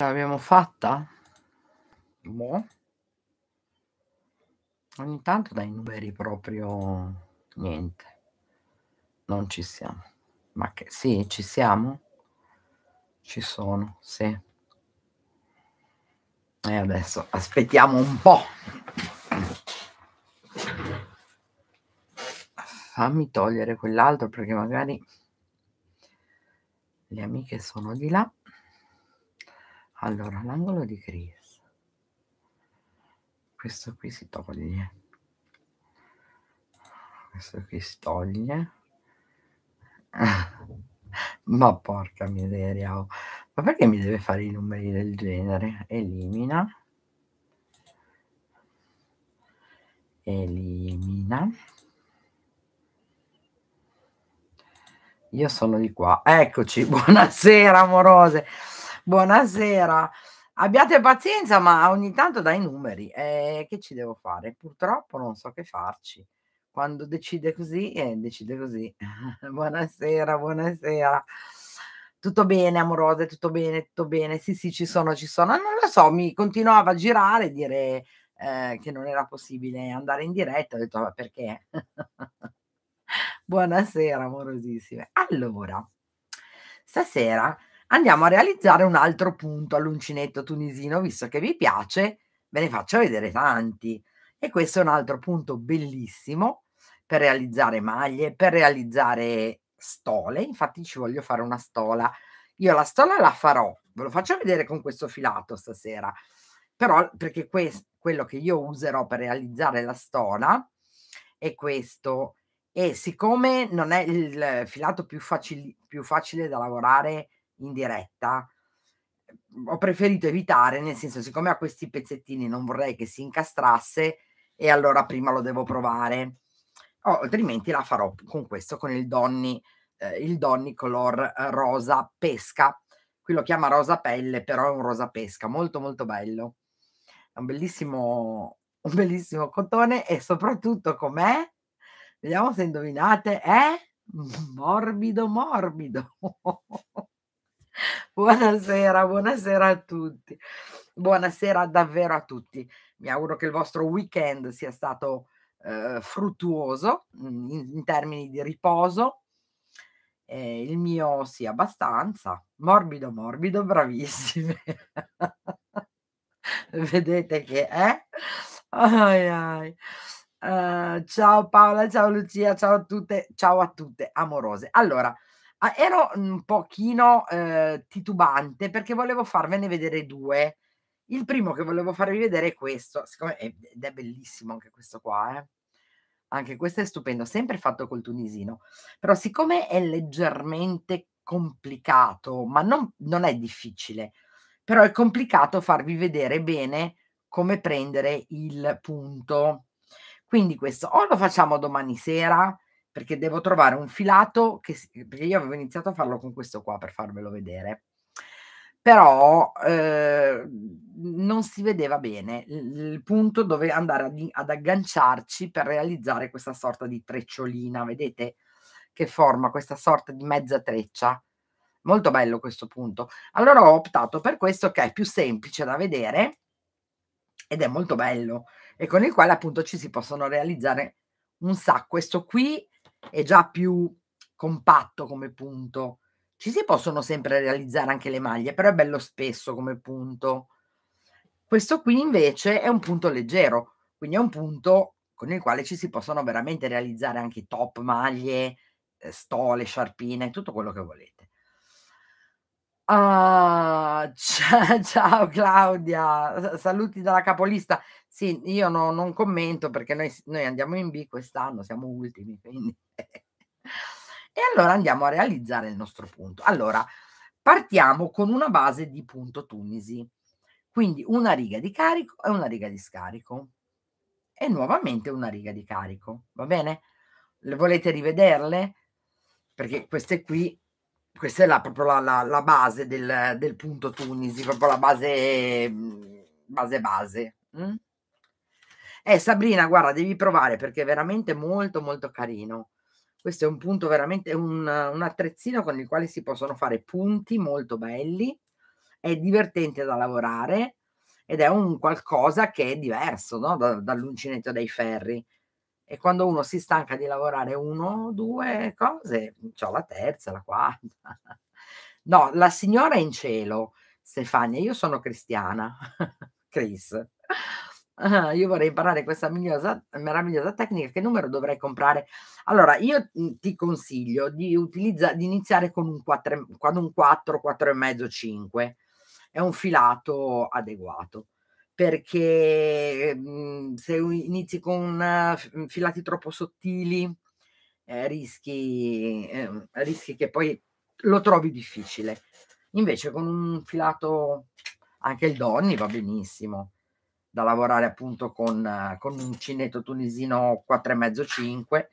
Ce l'abbiamo fatta? Boh. Ogni tanto dai numeri proprio niente. Non ci siamo. Ma che sì, ci siamo? Ci sono, sì. E adesso aspettiamo un po'. Fammi togliere quell'altro perché magari le amiche sono di là. Allora, l'angolo di Chris, questo qui si toglie, questo qui si toglie, ma porca miseria, oh. ma perché mi deve fare i numeri del genere? Elimina, elimina, io sono di qua, eccoci, buonasera amorose, Buonasera. Abbiate pazienza, ma ogni tanto dai numeri. Eh, che ci devo fare? Purtroppo non so che farci. Quando decide così, eh, decide così. buonasera, buonasera. Tutto bene, amorose, tutto bene, tutto bene. Sì, sì, ci sono, ci sono. Non lo so, mi continuava a girare e dire eh, che non era possibile andare in diretta. Ho detto, ma perché? buonasera, amorosissime. Allora, stasera andiamo a realizzare un altro punto all'uncinetto tunisino, visto che vi piace, ve ne faccio vedere tanti. E questo è un altro punto bellissimo per realizzare maglie, per realizzare stole. Infatti ci voglio fare una stola. Io la stola la farò, ve lo faccio vedere con questo filato stasera, però perché questo, quello che io userò per realizzare la stola è questo. E siccome non è il filato più, facili, più facile da lavorare in diretta, mhmm, ho preferito evitare, nel senso, siccome a questi pezzettini non vorrei che si incastrasse, e allora prima lo devo provare. Oh, altrimenti la farò con questo, con il Donny, eh, il Donny color eh, rosa pesca. Qui lo chiama rosa pelle, però è un rosa pesca, molto molto bello. È un bellissimo, un bellissimo cotone e soprattutto com'è? Vediamo se indovinate, è morbido morbido. Buonasera, buonasera a tutti. Buonasera davvero a tutti. Mi auguro che il vostro weekend sia stato eh, fruttuoso mm, in, in, termini di riposo. Eh, il mio sì, abbastanza. Morbido, morbido, bravissime. Vedete che è? Eh? Ai, ai. Uh, ciao Paola, ciao Lucia, ciao a tutte, ciao a tutte amorose. Allora, Ah, ero un pochino eh, titubante perché volevo farvene vedere due. Il primo che volevo farvi vedere è questo, siccome è, ed è bellissimo anche questo qua, eh. Anche questo è stupendo, sempre fatto col tunisino. Però siccome è leggermente complicato, ma non, non è difficile, però è complicato farvi vedere bene come prendere il punto. Quindi questo o lo facciamo domani sera, perché devo trovare un filato che eh, perché io avevo iniziato a farlo con questo qua per farvelo vedere però eh, non si vedeva bene il punto dove andare ad, ad, agganciarci per realizzare questa sorta di trecciolina vedete che forma questa sorta di mezza treccia molto bello questo punto allora ho optato per questo che è più semplice da vedere ed è molto bello e con il quale appunto ci si possono realizzare un sacco questo qui è già più compatto come punto. Ci si possono sempre realizzare anche le maglie, però è bello spesso come punto. Questo qui invece è un punto leggero, quindi è un punto con il quale ci si possono veramente realizzare anche top, maglie, eh, stole, sciarpine, tutto quello che volete. Uh, ciao, ciao Claudia, saluti dalla capolista. Sì, io no, non commento perché noi, noi andiamo in B quest'anno, siamo ultimi, quindi... e allora andiamo a realizzare il nostro punto. Allora, partiamo con una base di punto Tunisi, quindi una riga di carico e una riga di scarico e nuovamente una riga di carico, va bene? Le volete rivederle? Perché queste qui, questa è la, proprio la, la, la base del, del, punto Tunisi, proprio la base mm, base base. Mm? Eh Sabrina, guarda, devi provare perché è veramente molto molto carino. Questo è un punto veramente, un, un attrezzino con il quale si possono fare punti molto belli, è divertente da lavorare ed è un qualcosa che è diverso no? da, dall'uncinetto dei ferri. E quando uno si stanca di lavorare uno, o due cose, ho la terza, la quarta. No, la signora è in cielo, Stefania, io sono cristiana, Chris. Ah, io vorrei imparare questa meravigliosa tecnica, che numero dovrei comprare? Allora, io ti consiglio di, utilizza, di iniziare con un 4, un 4, 4,5, 5. È un filato adeguato, perché mhmm, se inizi con eh, mhmm, filati troppo sottili, eh, rischi, eh, rischi che poi lo trovi difficile. Invece con un filato, anche il Donny va benissimo da lavorare appunto con, eh, con un uncinetto tunisino 4,5-5.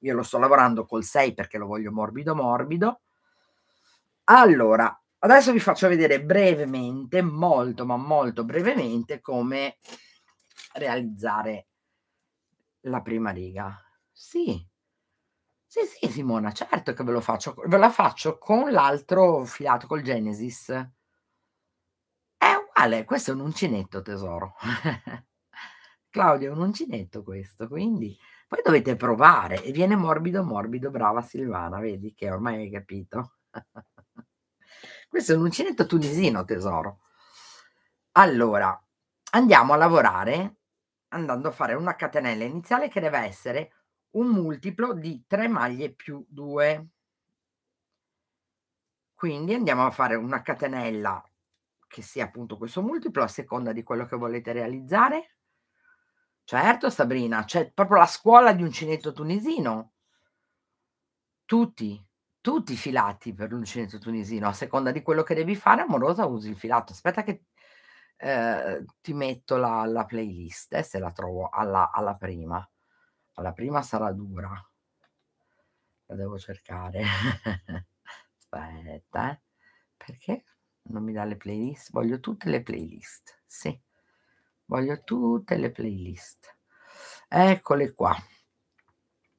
Io lo sto lavorando col 6 perché lo voglio morbido morbido. Allora, adesso vi faccio vedere brevemente, molto ma molto brevemente, come realizzare la prima riga. Sì, sì, sì, Simona, certo che ve lo faccio. Ve la faccio con l'altro filato, col Genesis. Ale, questo è un uncinetto, tesoro. Claudio, è un uncinetto questo, quindi poi dovete provare e viene morbido, morbido, brava Silvana, vedi che ormai hai capito. questo è un uncinetto tunisino, tesoro. Allora, andiamo a lavorare andando a fare una catenella iniziale che deve essere un multiplo di 3 maglie più 2. Quindi andiamo a fare una catenella che sia appunto questo multiplo a seconda di quello che volete realizzare? Certo, Sabrina, c'è proprio la scuola di uncinetto tunisino. Tutti, tutti filati per l'uncinetto tunisino, a seconda di quello che devi fare, amorosa, usi il filato. Aspetta che eh, ti metto la, la playlist, eh, se la trovo alla, alla prima. Alla prima sarà dura. La devo cercare. Aspetta, eh. Perché? non mi dà le playlist, voglio tutte le playlist, sì, voglio tutte le playlist. Eccole qua.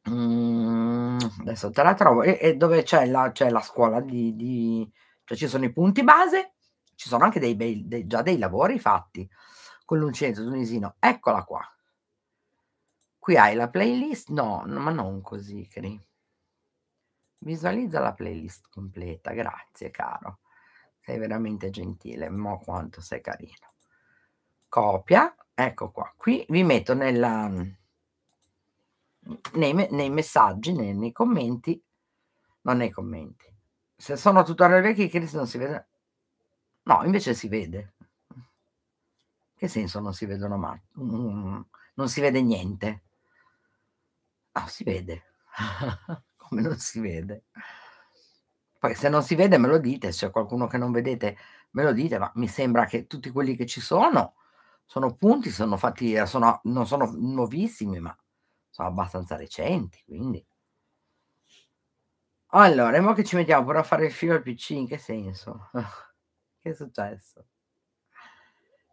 Mm, adesso te la trovo. E, e dove c'è la, c'è la scuola di, di, Cioè ci sono i punti base, ci sono anche dei bei, dei, già dei lavori fatti con l'uncinetto tunisino. Eccola qua. Qui hai la playlist. No, no ma non così, Cri. Visualizza la playlist completa. Grazie, caro. Sei veramente gentile, mo quanto sei carino. Copia, ecco qua. Qui vi metto nella, nei, nei, messaggi, nei, nei, commenti, non nei commenti. Se sono tutorial vecchi, che non si vede... No, invece si vede. Che senso non si vedono mai? Mm, non si vede niente. Ah, si vede. Come non si vede? Poi se non si vede me lo dite, se c'è qualcuno che non vedete me lo dite, ma mi sembra che tutti quelli che ci sono sono punti, sono fatti, eh, sono, non sono nuovissimi, ma sono abbastanza recenti, quindi. Allora, e mo che ci mettiamo pure a fare il filo al PC, in che senso? che è successo?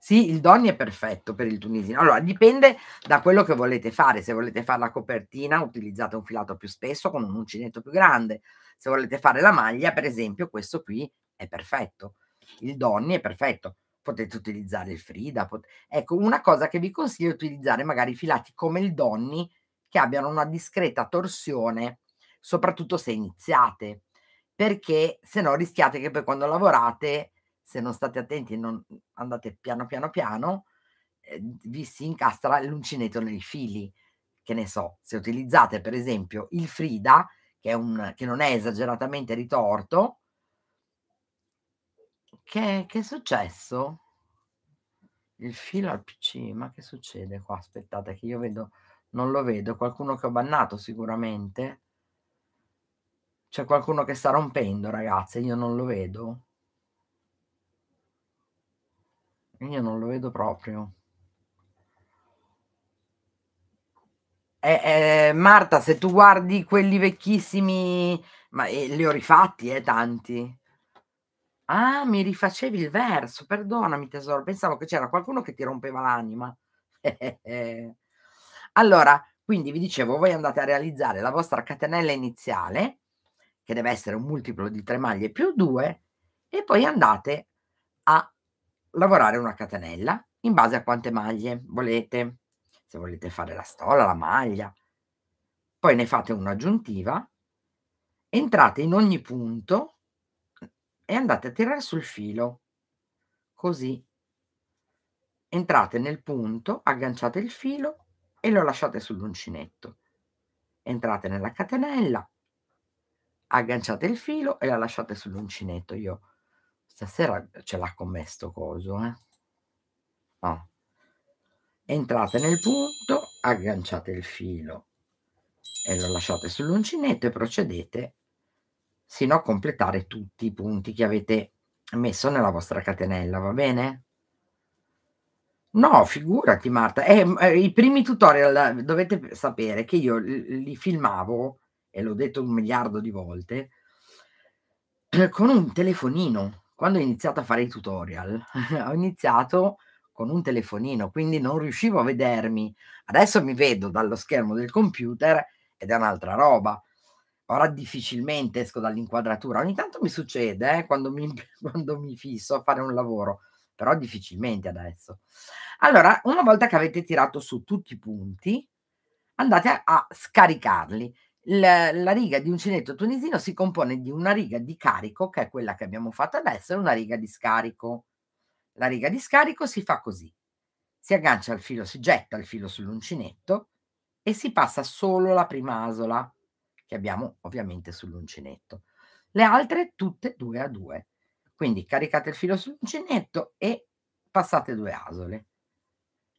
Sì, il Donny è perfetto per il tunisino. Allora, dipende da quello che volete fare. Se volete fare la copertina, utilizzate un filato più spesso con un uncinetto più grande. Se volete fare la maglia, per esempio, questo qui è perfetto. Il Donny è perfetto. Potete utilizzare il Frida. Pot... Ecco, una cosa che vi consiglio è utilizzare magari filati come il Donny che abbiano una discreta torsione, soprattutto se iniziate, perché se no rischiate che poi quando lavorate se non state attenti, e non, andate piano piano piano, eh, vi si incastra l'uncinetto nei fili. Che ne so, se utilizzate per esempio il Frida, che, è un, che non è esageratamente ritorto, che, che è successo? Il filo al PC, ma che succede qua? Aspettate che io vedo, non lo vedo, qualcuno che ho bannato sicuramente. C'è qualcuno che sta rompendo, ragazze, io non lo vedo. Io non lo vedo proprio. Eh, eh, Marta, se tu guardi quelli vecchissimi, ma eh, li ho rifatti, eh, tanti. Ah, mi rifacevi il verso, perdonami tesoro, pensavo che c'era qualcuno che ti rompeva l'anima. allora, quindi vi dicevo, voi andate a realizzare la vostra catenella iniziale, che deve essere un multiplo di tre maglie più due, e poi andate a lavorare una catenella in base a quante maglie volete, se volete fare la stola, la maglia. Poi ne fate un'aggiuntiva, entrate in ogni punto e andate a tirare sul filo, così. Entrate nel punto, agganciate il filo e lo lasciate sull'uncinetto. Entrate nella catenella, agganciate il filo e la lasciate sull'uncinetto. Io Stasera eh, ce l'ha con me sto coso, eh. Oh. Entrate nel punto, agganciate il filo e lo lasciate sull'uncinetto e procedete sino a completare tutti i punti che avete messo nella vostra catenella, va bene? No, figurati Marta, eh, eh, i primi tutorial eh, dovete sapere che io li filmavo, e l'ho detto un miliardo di volte, eh, con un telefonino, quando ho iniziato a fare i tutorial, ho iniziato con un telefonino, quindi non riuscivo a vedermi. Adesso mi vedo dallo schermo del computer ed è un'altra roba. Ora difficilmente esco dall'inquadratura. Ogni tanto mi succede eh, quando, mi, quando mi fisso a fare un lavoro, però difficilmente adesso. Allora, una volta che avete tirato su tutti i punti, andate a, a scaricarli. La, la, riga di uncinetto tunisino si compone di una riga di carico, che è quella che abbiamo fatto adesso, e una riga di scarico. La riga di scarico si fa così. Si aggancia il filo, si getta il filo sull'uncinetto e si passa solo la prima asola, che abbiamo ovviamente sull'uncinetto. Le altre tutte due a due. Quindi caricate il filo sull'uncinetto e passate due asole.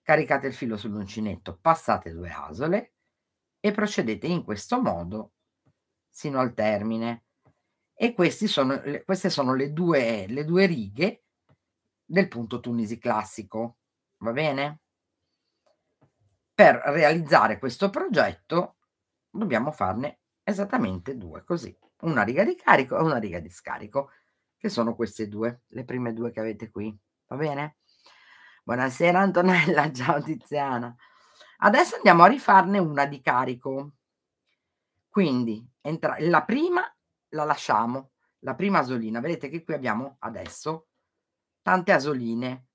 Caricate il filo sull'uncinetto, passate due asole, e procedete in questo modo sino al termine. E sono, queste sono le due, le due righe del punto Tunisi classico. Va bene? Per realizzare questo progetto dobbiamo farne esattamente due, così. Una riga di carico e una riga di scarico, che sono queste due, le prime due che avete qui. Va bene? Buonasera Antonella, ciao Tiziana. Adesso andiamo a rifarne una di carico. Quindi entra- la prima la lasciamo, la prima asolina. Vedete che qui abbiamo adesso tante asoline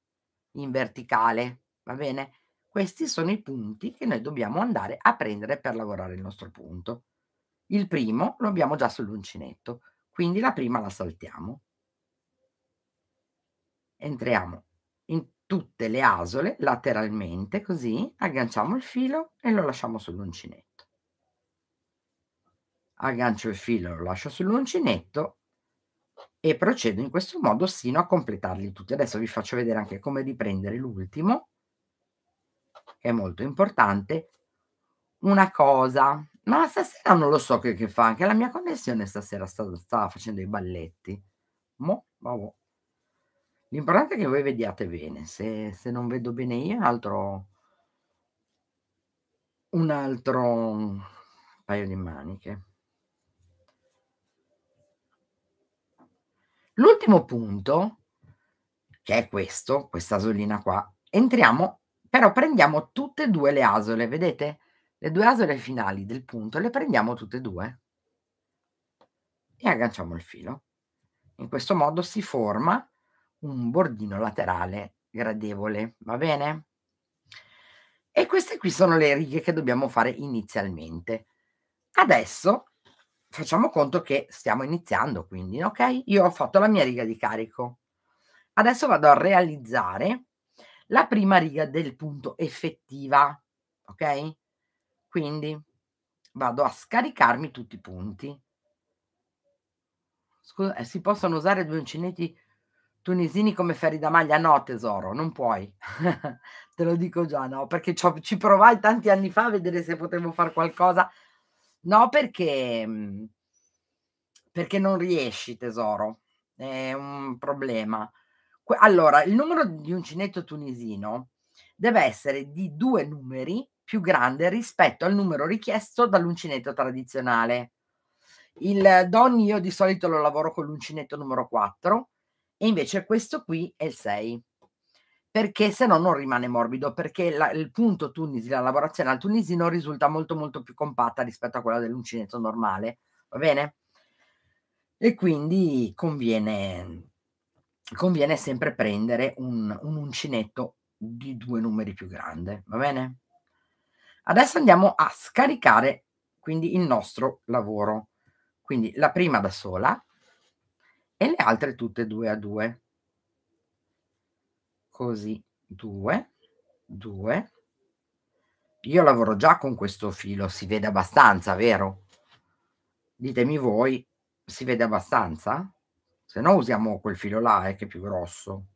in verticale, va bene? Questi sono i punti che noi dobbiamo andare a prendere per lavorare il nostro punto. Il primo lo abbiamo già sull'uncinetto, quindi la prima la saltiamo. Entriamo in tutte le asole lateralmente, così agganciamo il filo e lo lasciamo sull'uncinetto. Aggancio il filo, lo lascio sull'uncinetto e procedo in questo modo sino a completarli tutti. Adesso vi faccio vedere anche come riprendere l'ultimo, che è molto importante. Una cosa, ma stasera non lo so che, che fa, anche la mia connessione stasera sta, sta facendo i balletti. Mo, vabbè. L'importante è che voi vediate bene, se, se non vedo bene io, altro, un altro paio di maniche. L'ultimo punto, che è questo, questa asolina qua, entriamo, però prendiamo tutte e due le asole, vedete? Le due asole finali del punto le prendiamo tutte e due e agganciamo il filo. In questo modo si forma un bordino laterale gradevole, va bene? E queste qui sono le righe che dobbiamo fare inizialmente. Adesso facciamo conto che stiamo iniziando, quindi, ok? Io ho fatto la mia riga di carico. Adesso vado a realizzare la prima riga del punto effettiva, ok? Quindi vado a scaricarmi tutti i punti. Scusa, eh, si possono usare due uncinetti tunisini come Ferri da Maglia, no tesoro, non puoi, te lo dico già, no, perché ci provai tanti anni fa a vedere se potevo fare qualcosa, no perché, mm, perché non riesci tesoro, è un problema. Que- allora, il numero di uncinetto tunisino deve essere di due numeri più grande rispetto al numero richiesto dall'uncinetto tradizionale. Il Don io di solito lo lavoro con l'uncinetto numero 4, Invece questo qui è il 6, perché se no non rimane morbido, perché la, il punto tunisi, la lavorazione al tunisino risulta molto molto più compatta rispetto a quella dell'uncinetto normale, va bene? E quindi conviene, conviene sempre prendere un, un uncinetto di due numeri più grande, va bene? Adesso andiamo a scaricare quindi il nostro lavoro. Quindi la prima da sola, e le altre tutte 2 a 2. Così 2, 2. Io lavoro già con questo filo, si vede abbastanza, vero? Ditemi voi, si vede abbastanza? Se no usiamo quel filo là, eh, che è più grosso.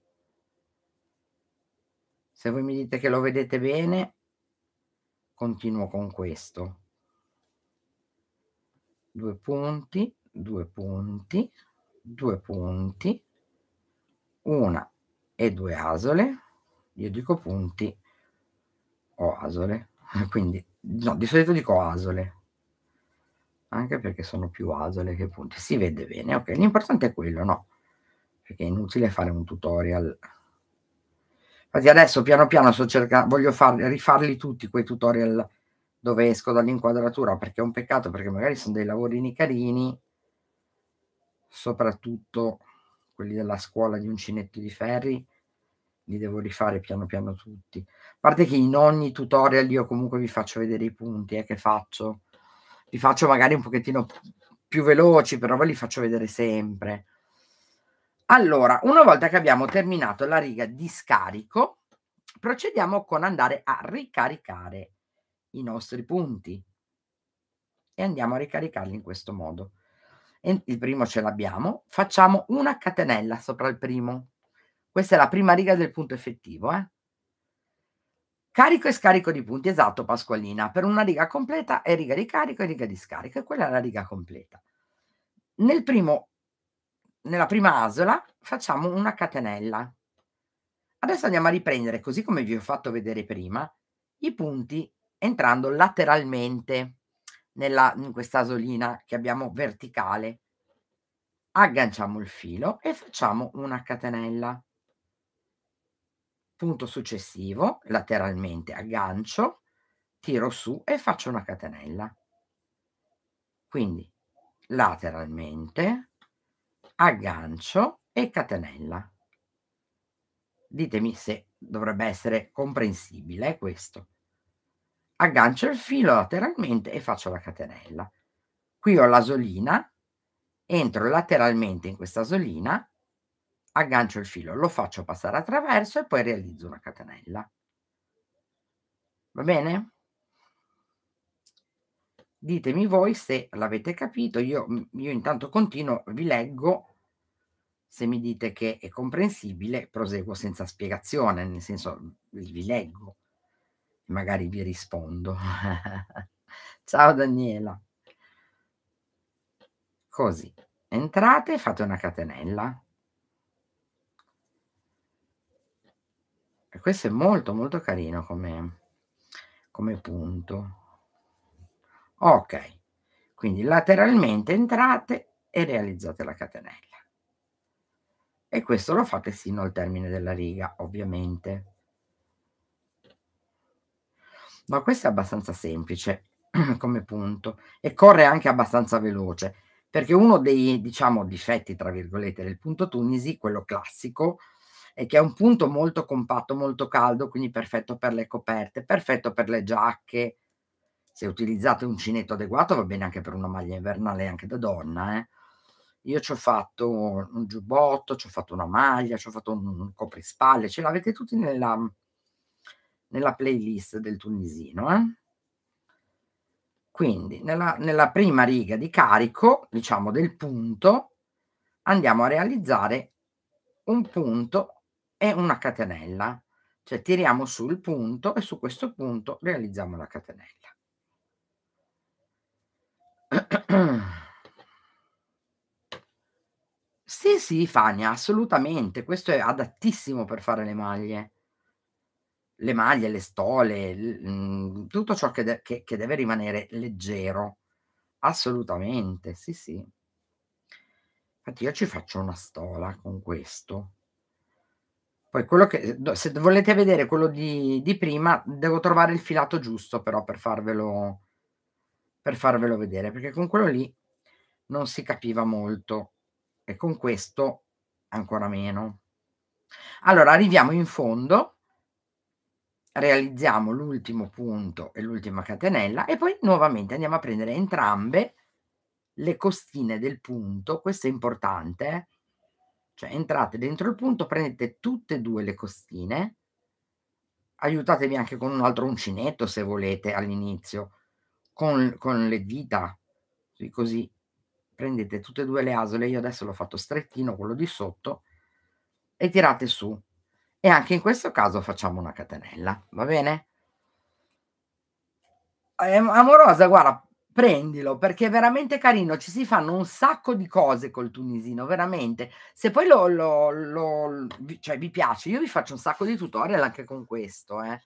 Se voi mi dite che lo vedete bene, continuo con questo. Due punti, due punti, due punti, una e due asole, io dico punti o asole, quindi no, di solito dico asole, anche perché sono più asole che punti, si vede bene, ok, l'importante è quello, no? Perché è inutile fare un tutorial. Infatti adesso piano piano sto cercando, voglio farli, rifarli tutti quei tutorial dove esco dall'inquadratura, perché è un peccato, perché magari sono dei lavorini carini, soprattutto quelli della scuola di Uncinetti di Ferri, li devo rifare piano piano tutti. A parte che in ogni tutorial io comunque vi faccio vedere i punti eh, che faccio. Li faccio magari un pochettino più veloci, però ve li faccio vedere sempre. Allora, una volta che abbiamo terminato la riga di scarico, procediamo con andare a ricaricare i nostri punti e andiamo a ricaricarli in questo modo il primo ce l'abbiamo, facciamo una catenella sopra il primo. Questa è la prima riga del punto effettivo. Eh? Carico e scarico di punti, esatto Pasqualina, per una riga completa è riga di carico e riga di scarico, e quella è la riga completa. Nel primo, nella prima asola facciamo una catenella. Adesso andiamo a riprendere, così come vi ho fatto vedere prima, i punti entrando lateralmente nella, in questa solina che abbiamo verticale. Agganciamo il filo e facciamo una catenella. Punto successivo, lateralmente aggancio, tiro su e faccio una catenella. Quindi lateralmente, aggancio e catenella. Ditemi se dovrebbe essere comprensibile questo aggancio il filo lateralmente e faccio la catenella. Qui ho l'asolina, entro lateralmente in questa asolina, aggancio il filo, lo faccio passare attraverso e poi realizzo una catenella. Va bene? Ditemi voi se l'avete capito, io, io intanto continuo, vi leggo, se mi dite che è comprensibile proseguo senza spiegazione, nel senso vi leggo magari vi rispondo. Ciao Daniela. Così, entrate, fate una catenella. E questo è molto molto carino come, come punto. Ok, quindi lateralmente entrate e realizzate la catenella. E questo lo fate sino al termine della riga, ovviamente ma questo è abbastanza semplice come punto e corre anche abbastanza veloce, perché uno dei, diciamo, difetti, tra virgolette, del punto Tunisi, quello classico, è che è un punto molto compatto, molto caldo, quindi perfetto per le coperte, perfetto per le giacche. Se utilizzate un cinetto adeguato va bene anche per una maglia invernale, anche da donna. Eh. Io ci ho fatto un giubbotto, ci ho fatto una maglia, ci ho fatto un, un coprispalle, ce l'avete tutti nella, nella playlist del tunisino. Eh? Quindi nella, nella prima riga di carico, diciamo del punto, andiamo a realizzare un punto e una catenella. Cioè tiriamo sul punto e su questo punto realizziamo la catenella. sì, sì, Fania, assolutamente. Questo è adattissimo per fare le maglie le maglie, le stole, mh, mhmm, tutto ciò che, de che, che, deve rimanere leggero. Assolutamente, sì, sì. Infatti io ci faccio una stola con questo. Poi quello che, se volete vedere quello di, di prima, devo trovare il filato giusto però per farvelo, per farvelo vedere, perché con quello lì non si capiva molto e con questo ancora meno. Allora arriviamo in fondo realizziamo l'ultimo punto e l'ultima catenella e poi nuovamente andiamo a prendere entrambe le costine del punto, questo è importante, eh. cioè entrate dentro il punto, prendete tutte e due le costine, aiutatevi anche con un altro uncinetto se volete all'inizio, con, con le dita, così prendete tutte e due le asole, io adesso l'ho fatto strettino quello di sotto, e tirate su e anche in questo caso facciamo una catenella, va bene? Ehm, amorosa, guarda, prendilo perché è veramente carino, ci si fanno un sacco di cose col tunisino, veramente. Se poi lo, lo, lo cioè, vi piace, io vi faccio un sacco di tutorial anche con questo, eh.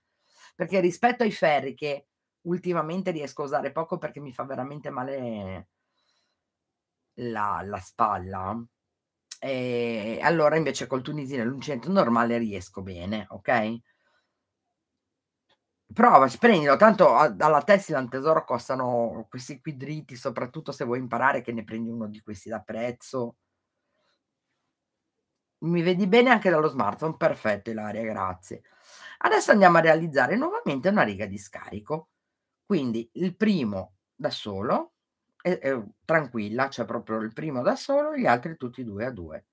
Perché rispetto ai ferri che ultimamente riesco a usare poco perché mi fa veramente male la, la spalla, e allora invece col tunisino e l'uncinetto normale riesco bene, ok? Provaci, prendilo, tanto alla Tesla un tesoro costano questi qui dritti, soprattutto se vuoi imparare che ne prendi uno di questi da prezzo. Mi vedi bene anche dallo smartphone? Perfetto Ilaria, grazie. Adesso andiamo a realizzare nuovamente una riga di scarico. Quindi il primo da solo, e, tranquilla, cioè proprio il primo da solo, gli altri tutti due a due.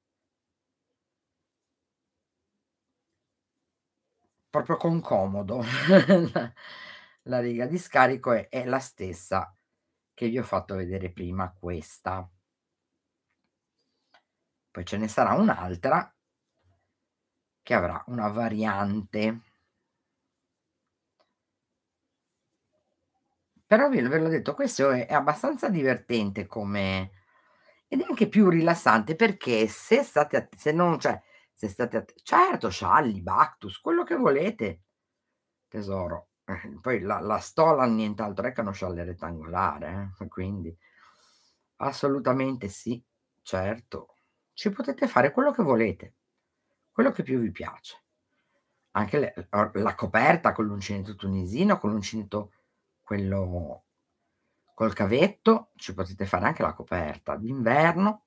Proprio con comodo. la riga di scarico è, è la stessa che vi ho fatto vedere prima, questa. Poi ce ne sarà un'altra che avrà una variante Però ve l'ho detto, questo è è abbastanza divertente come ed è anche più rilassante perché se state att se non cioè, se state att certo scialli, Bactus, quello che volete, tesoro. Eh, poi la la Stola nient'altro è che uno scialle rettangolare, eh, quindi assolutamente sì, certo. Ci potete fare quello che volete, quello che più vi piace. Anche le la coperta con l'uncinetto tunisino, con l'uncinetto quello col cavetto, ci potete fare anche la coperta d'inverno,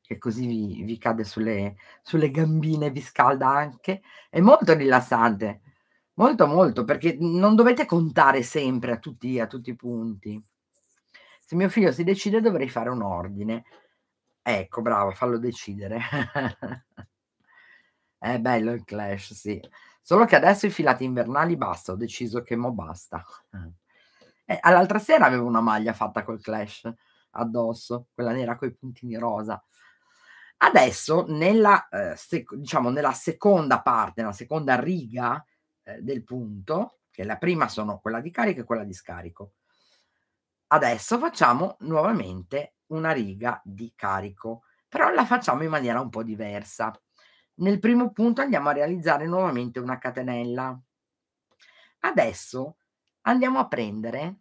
che così vi, vi cade sulle, sulle gambine, vi scalda anche. È molto rilassante, molto molto, perché non dovete contare sempre a tutti, a tutti i punti. Se mio figlio si decide dovrei fare un ordine. Ecco, bravo, fallo decidere. È bello il clash, sì. Solo che adesso i filati invernali basta, ho deciso che mo basta. Eh, all'altra sera avevo una maglia fatta col Clash addosso, quella nera con i puntini rosa. Adesso, nella, eh, sec- diciamo, nella seconda parte, nella seconda riga eh, del punto, che la prima sono quella di carico e quella di scarico, adesso facciamo nuovamente una riga di carico, però la facciamo in maniera un po' diversa. Nel primo punto andiamo a realizzare nuovamente una catenella. Adesso andiamo a prendere,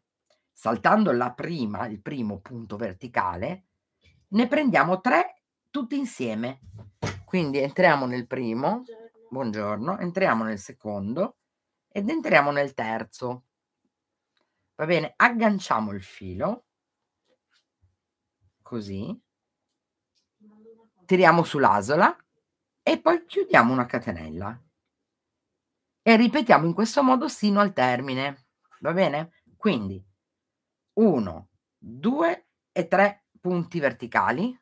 saltando la prima, il primo punto verticale, ne prendiamo tre tutti insieme. Quindi entriamo nel primo, buongiorno, buongiorno entriamo nel secondo ed entriamo nel terzo. Va bene, agganciamo il filo, così, tiriamo sull'asola e poi chiudiamo una catenella. E ripetiamo in questo modo sino al termine. Va bene? Quindi 1, 2 e 3 punti verticali,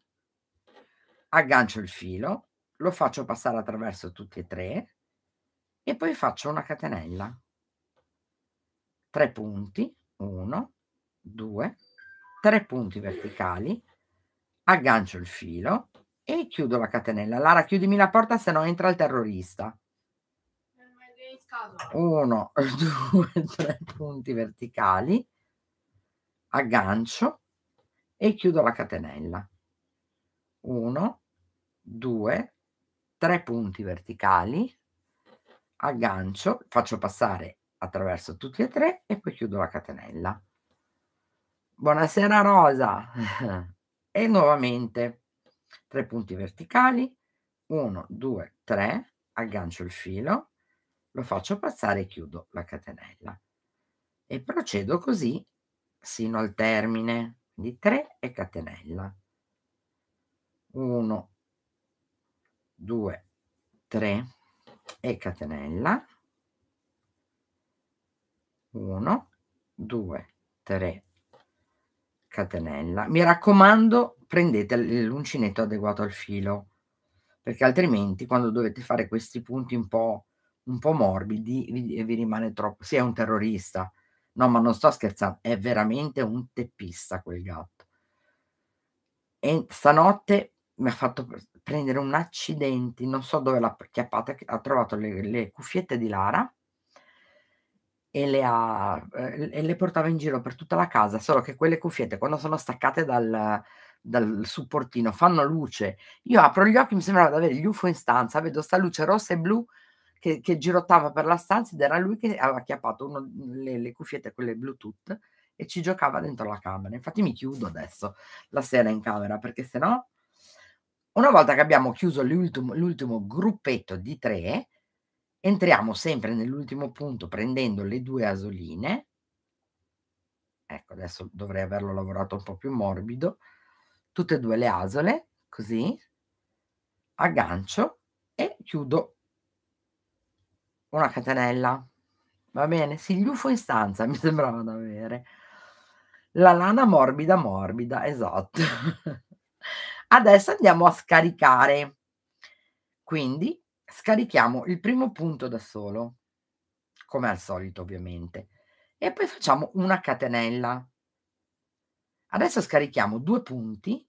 aggancio il filo, lo faccio passare attraverso tutti e tre e poi faccio una catenella. 3 punti, 1, 2, 3 punti verticali, aggancio il filo e chiudo la catenella. Lara, chiudimi la porta se no entra il terrorista. 1, 2, 3 punti verticali, aggancio e chiudo la catenella. 1, 2, 3 punti verticali, aggancio, faccio passare attraverso tutti e tre e poi chiudo la catenella. Buonasera Rosa! e nuovamente 3 punti verticali, 1, 2, 3, aggancio il filo, lo faccio passare e chiudo la catenella. E procedo così sino al termine, di 3 e catenella. 1, 2, 3 e catenella. 1, 2, 3 catenella. Mi raccomando, prendete l'uncinetto adeguato al filo, perché altrimenti quando dovete fare questi punti un po' un po' morbidi e vi rimane troppo. Sì, è un terrorista. No, ma non sto scherzando, è veramente un teppista quel gatto. E stanotte mi ha fatto prendere un accidente, non so dove l'ha chiappata, ha trovato le, le, cuffiette di Lara e le, ha, eh, e le portava in giro per tutta la casa, solo che quelle cuffiette quando sono staccate dal, dal supportino fanno luce. Io apro gli occhi, mi sembrava di avere gli UFO in stanza, vedo sta luce rossa e blu che, che, girottava per la stanza ed era lui che aveva chiappato uno, le, le cuffiette, quelle Bluetooth, e ci giocava dentro la camera. Infatti mi chiudo adesso la sera in camera, perché sennò Una volta che abbiamo chiuso l'ultimo, l'ultimo gruppetto di tre, entriamo sempre nell'ultimo punto prendendo le due asoline. Ecco, adesso dovrei averlo lavorato un po' più morbido. Tutte e due le asole, così, aggancio e chiudo una catenella. Va bene, sì, gli UFO in stanza mi sembrava da avere. La lana morbida, morbida, esatto. Adesso andiamo a scaricare. Quindi scarichiamo il primo punto da solo, come al solito ovviamente, e poi facciamo una catenella. Adesso scarichiamo due punti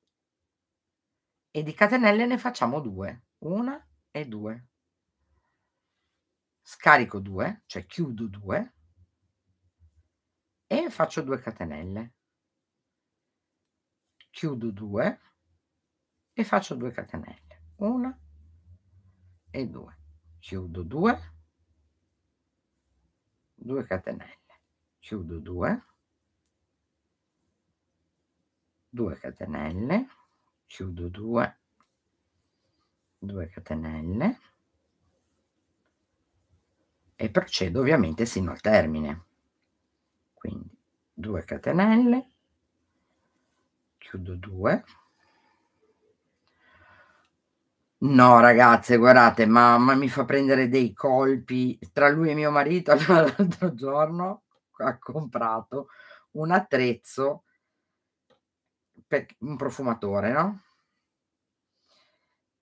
e di catenelle ne facciamo due, una e due scarico 2, cioè chiudo 2 e faccio 2 catenelle. Chiudo 2 e faccio 2 catenelle. 1 e 2. Chiudo 2, 2 catenelle. Chiudo 2, 2 catenelle. Chiudo 2, 2 catenelle e procedo ovviamente sino al termine. Quindi 2 catenelle, chiudo 2. No ragazze, guardate, mamma mi fa prendere dei colpi. Tra lui e mio marito l'altro giorno ha comprato un attrezzo, per, un profumatore, no?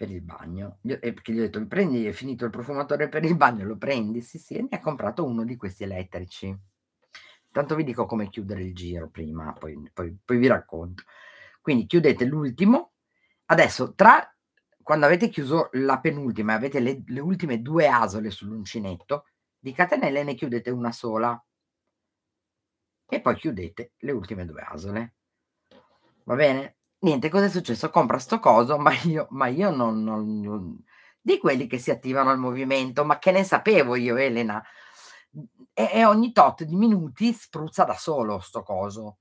per il bagno. Io, perché gli ho detto, prendi, è finito il profumatore per il bagno, lo prendi? Sì, sì, e ne ha comprato uno di questi elettrici. Tanto vi dico come chiudere il giro prima, poi, poi, poi vi racconto. Quindi chiudete l'ultimo. Adesso, tra quando avete chiuso la penultima e avete le, le ultime due asole sull'uncinetto, di catenelle ne chiudete una sola. E poi chiudete le ultime due asole. Va bene? niente, cosa è successo? Compra sto coso, ma io, ma io non, non, non, Di quelli che si attivano al movimento, ma che ne sapevo io, Elena? Mhmm, e, e ogni tot di minuti spruzza da solo sto coso.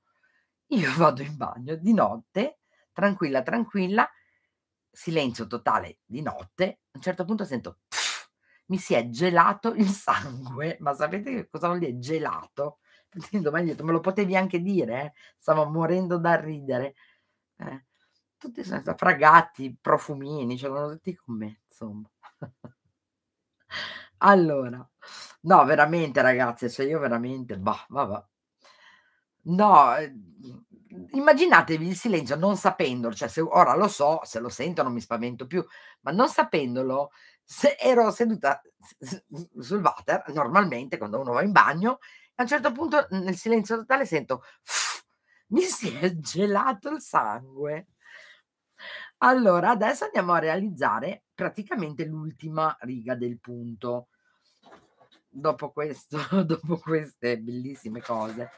Io vado in bagno di notte, tranquilla, tranquilla, silenzio totale di notte. A un certo punto sento... mi si è gelato il sangue, ma sapete che cosa vuol dire gelato? Domani detto, me lo potevi anche dire, eh? stavo morendo da ridere eh, tutti sono stati fragati, profumini, ce l'hanno tutti con me, insomma. allora, no, veramente ragazzi, cioè io veramente, bah, vabbè. No, eh, immaginatevi il silenzio non sapendolo, cioè se, ora lo so, se lo sento non mi spavento più, ma non sapendolo, se ero seduta sul water, normalmente quando uno va in bagno, a un certo punto nel silenzio totale sento... Pff, mi si è gelato il sangue. Allora, adesso andiamo a realizzare praticamente l'ultima riga del punto. Dopo questo, dopo queste bellissime cose.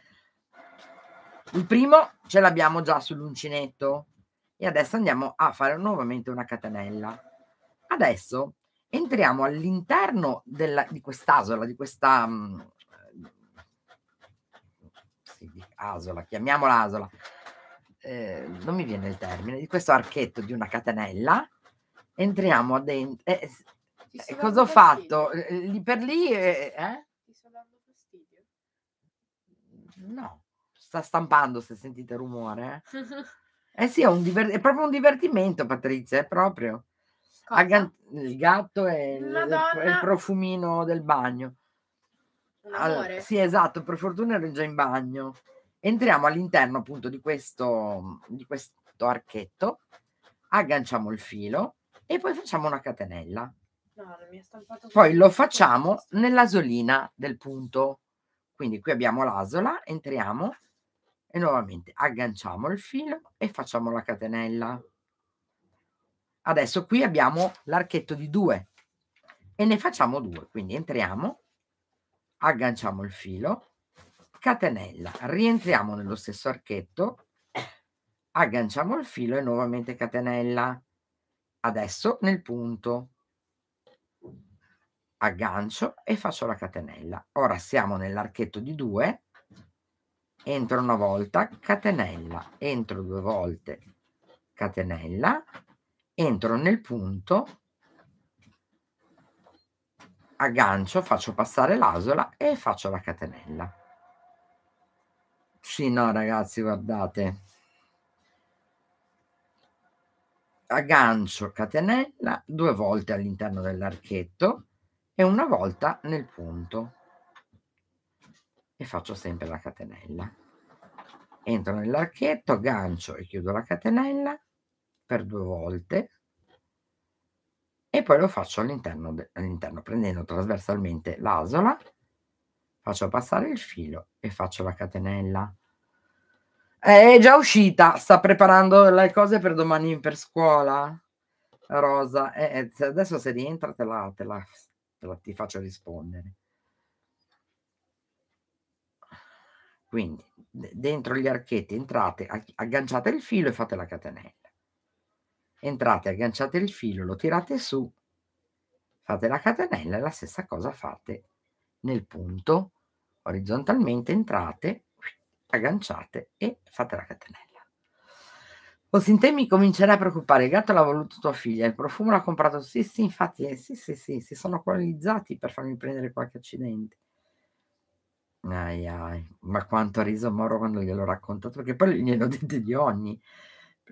Il primo ce l'abbiamo già sull'uncinetto e adesso andiamo a fare nuovamente una catenella. Adesso entriamo all'interno della, di quest'asola, di questa mm, asola, chiamiamola asola, eh, non mi viene il termine, di questo archetto di una catenella, entriamo dentro. Eh, eh, cosa ho fatto? Eh, lì per lì... Eh, eh? Ti sto dando fastidio? No, sta stampando se sentite rumore. Eh, eh sì, è, diver- è, proprio un divertimento, Patrizia, è proprio. Aga- il gatto e il, il, profumino del bagno. Allora, sì, esatto, per fortuna ero già in bagno entriamo all'interno appunto di questo, mhmm, di questo archetto, agganciamo il filo e poi facciamo una catenella. No, poi lo facciamo nell'asolina del punto. Quindi qui abbiamo l'asola, entriamo e nuovamente agganciamo il filo e facciamo la catenella. Adesso qui abbiamo l'archetto di due e ne facciamo due, quindi entriamo, agganciamo il filo catenella rientriamo nello stesso archetto agganciamo il filo e nuovamente catenella adesso nel punto aggancio e faccio la catenella ora siamo nell'archetto di 2 entro una volta catenella entro due volte catenella entro nel punto aggancio faccio passare l'asola e faccio la catenella sì, no, ragazzi, guardate. Aggancio catenella due volte all'interno dell'archetto e una volta nel punto. E faccio sempre la catenella. Entro nell'archetto, aggancio e chiudo la catenella per due volte e poi lo faccio all'interno, all'interno prendendo trasversalmente l'asola faccio passare il filo e faccio la catenella. È già uscita, sta preparando le cose per domani per scuola. Rosa, eh, eh adesso se rientra te la, te la, te la ti faccio rispondere. Quindi dentro gli archetti entrate, agganciate il filo e fate la catenella. Entrate, agganciate il filo, lo tirate su, fate la catenella e la stessa cosa fate nel punto, orizzontalmente entrate, agganciate e fate la catenella. Costintemi comincerà a preoccupare, il gatto l'ha voluto tua figlia, il profumo l'ha comprato, sì sì, infatti, eh, sì sì sì, si sono colonizzati per farmi prendere qualche accidente. Ai ai, ma quanto ha riso Moro quando glielo ho raccontato, perché poi gliel'ho detto di ogni.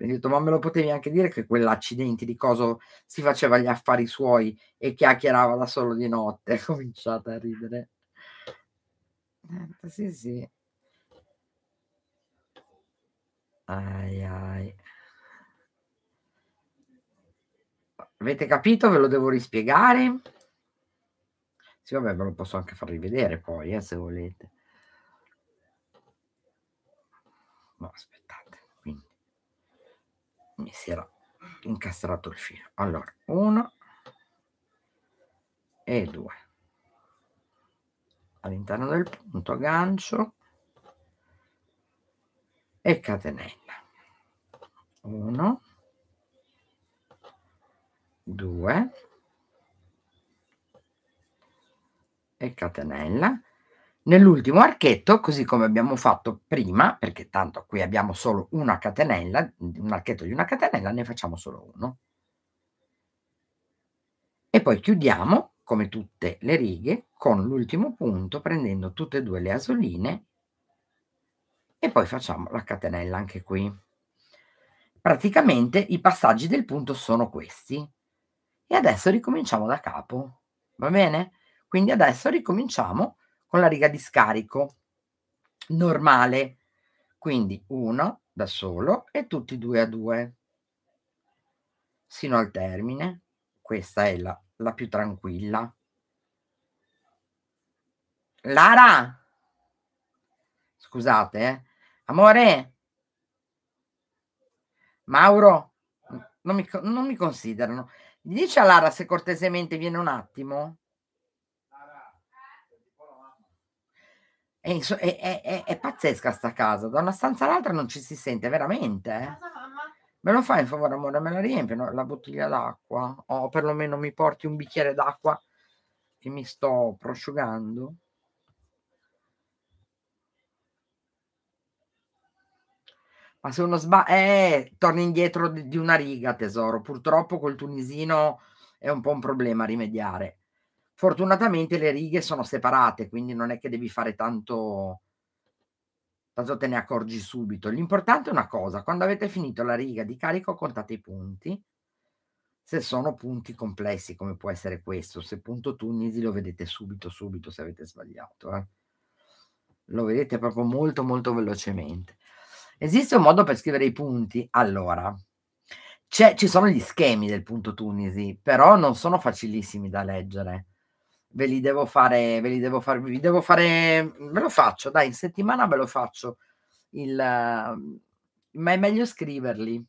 Quindi ho detto, ma me lo potevi anche dire che quell'accidente di coso si faceva gli affari suoi e chiacchierava da solo di notte. Cominciate a ridere. Sì, sì. Ai, ai. Avete capito? Ve lo devo rispiegare? Sì, vabbè, ve lo posso anche far rivedere poi, eh, se volete. No, aspetta mi si era incastrato il filo. Allora, uno e due. All'interno del punto aggancio e catenella. Uno, due e catenella Nell'ultimo archetto, così come abbiamo fatto prima, perché tanto qui abbiamo solo una catenella, un archetto di una catenella, ne facciamo solo uno. E poi chiudiamo, come tutte le righe, con l'ultimo punto, prendendo tutte e due le asoline e poi facciamo la catenella anche qui. Praticamente i passaggi del punto sono questi. E adesso ricominciamo da capo, va bene? Quindi adesso ricominciamo con la riga di scarico normale, quindi uno da solo e tutti due a due, sino al termine. Questa è la, la più tranquilla. Lara, scusate, eh. amore, Mauro, non mi, non mi considerano. Dice a Lara se cortesemente viene un attimo. È, è, è, è, pazzesca sta casa, da una stanza all'altra non ci si sente veramente. Eh. Me lo fai in favore, amore, me la riempiono la bottiglia d'acqua o perlomeno mi porti un bicchiere d'acqua che mi sto prosciugando. Ma se uno sbaglia, eh, torni indietro di una riga, tesoro. Purtroppo col tunisino è un po' un problema rimediare. Fortunatamente le righe sono separate, quindi non è che devi fare tanto, tanto te ne accorgi subito. L'importante è una cosa, quando avete finito la riga di carico contate i punti, se sono punti complessi come può essere questo, se punto Tunisi lo vedete subito, subito se avete sbagliato. Eh. Lo vedete proprio molto, molto velocemente. Esiste un modo per scrivere i punti? Allora, ci sono gli schemi del punto Tunisi, però non sono facilissimi da leggere ve li devo fare, ve li devo fare, vi devo fare, ve lo faccio, dai, in settimana ve lo faccio, il, ma è meglio scriverli,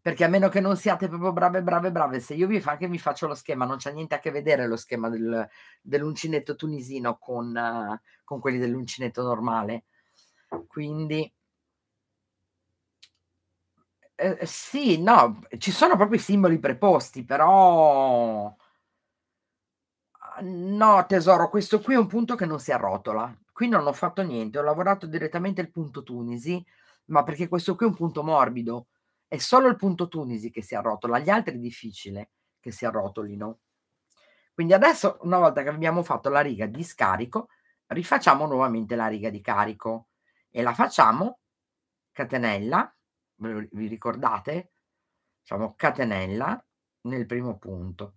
perché a meno che non siate proprio brave, brave, brave, se io vi, fa, vi faccio lo schema, non c'è niente a che vedere lo schema del, dell'uncinetto tunisino con, con quelli dell'uncinetto normale, quindi... Eh, sì, no, ci sono proprio i simboli preposti, però no tesoro, questo qui è un punto che non si arrotola. Qui non ho fatto niente, ho lavorato direttamente il punto Tunisi, ma perché questo qui è un punto morbido. È solo il punto Tunisi che si arrotola, gli altri è difficile che si arrotolino. Quindi adesso, una volta che abbiamo fatto la riga di scarico, rifacciamo nuovamente la riga di carico e la facciamo catenella, vi ricordate? Facciamo catenella nel primo punto